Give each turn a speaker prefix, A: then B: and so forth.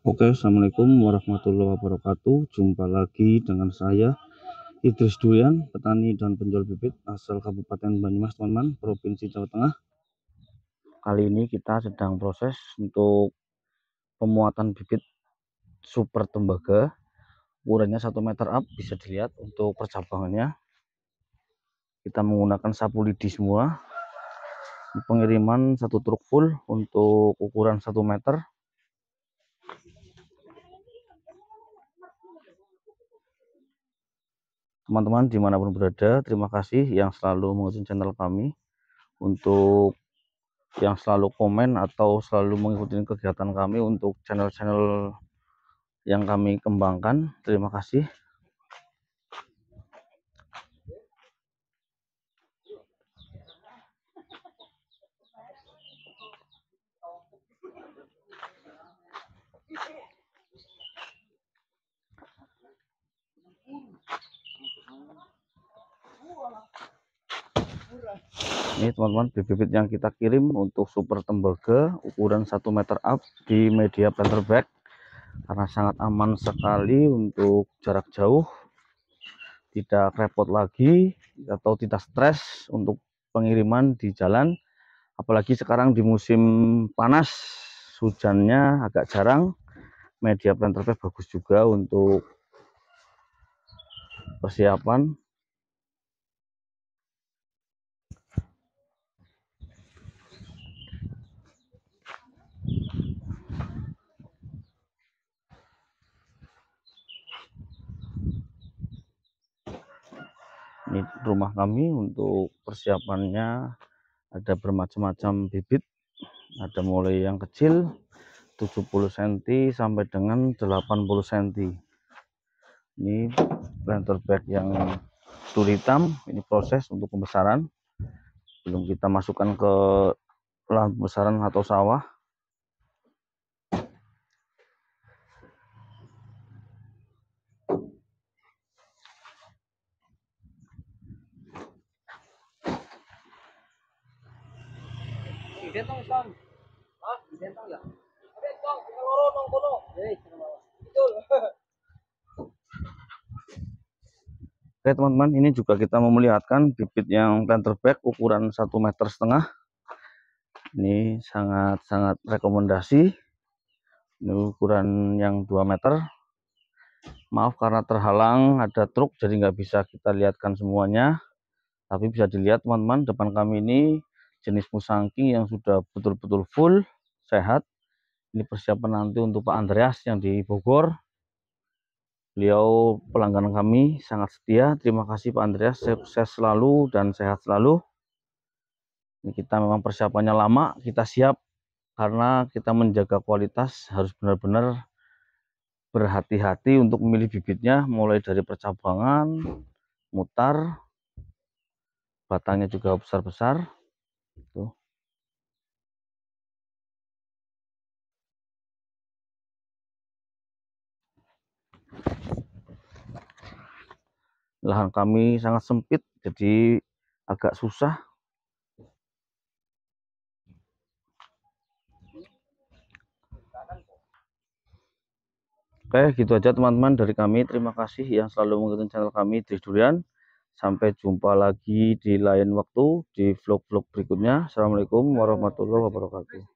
A: Oke, Assalamualaikum warahmatullahi wabarakatuh. Jumpa lagi dengan saya, Idris Duyan, petani dan penjual bibit asal Kabupaten Banyumas, teman-teman, Provinsi Jawa Tengah. Kali ini kita sedang proses untuk pemuatan bibit super tembaga. Ukurannya satu meter up, bisa dilihat untuk percabangannya. Kita menggunakan sapu lidi semua. Pengiriman satu truk full untuk ukuran satu meter teman-teman dimanapun berada terima kasih yang selalu mengunjungi channel kami untuk yang selalu komen atau selalu mengikuti kegiatan kami untuk channel-channel yang kami kembangkan terima kasih ini teman-teman bibit-bibit yang kita kirim untuk super tembaga ukuran 1 meter up di media planter bag karena sangat aman sekali untuk jarak jauh tidak repot lagi atau tidak stres untuk pengiriman di jalan apalagi sekarang di musim panas hujannya agak jarang media planter bag bagus juga untuk persiapan ini rumah kami untuk persiapannya ada bermacam-macam bibit ada mulai yang kecil 70 cm sampai dengan 80 cm ini planter bag yang tur hitam ini proses untuk pembesaran belum kita masukkan ke lahan pembesaran atau sawah Ditentong Son. Hah? ya? Hei, eh, Betul. Oke teman-teman, ini juga kita melihatkan bibit yang tenterback ukuran 1 meter setengah. Ini sangat-sangat rekomendasi. Ini ukuran yang 2 meter. Maaf karena terhalang ada truk jadi nggak bisa kita lihatkan semuanya. Tapi bisa dilihat teman-teman, depan kami ini jenis musangking yang sudah betul-betul full sehat ini persiapan nanti untuk Pak Andreas yang di Bogor beliau pelanggan kami sangat setia terima kasih Pak Andreas sukses selalu dan sehat selalu ini kita memang persiapannya lama kita siap karena kita menjaga kualitas harus benar-benar berhati-hati untuk memilih bibitnya mulai dari percabangan mutar batangnya juga besar-besar lahan kami sangat sempit jadi agak susah Oke gitu aja teman-teman dari kami terima kasih yang selalu mengikuti channel kami di Durian sampai jumpa lagi di lain waktu di vlog-vlog berikutnya Assalamualaikum warahmatullahi wabarakatuh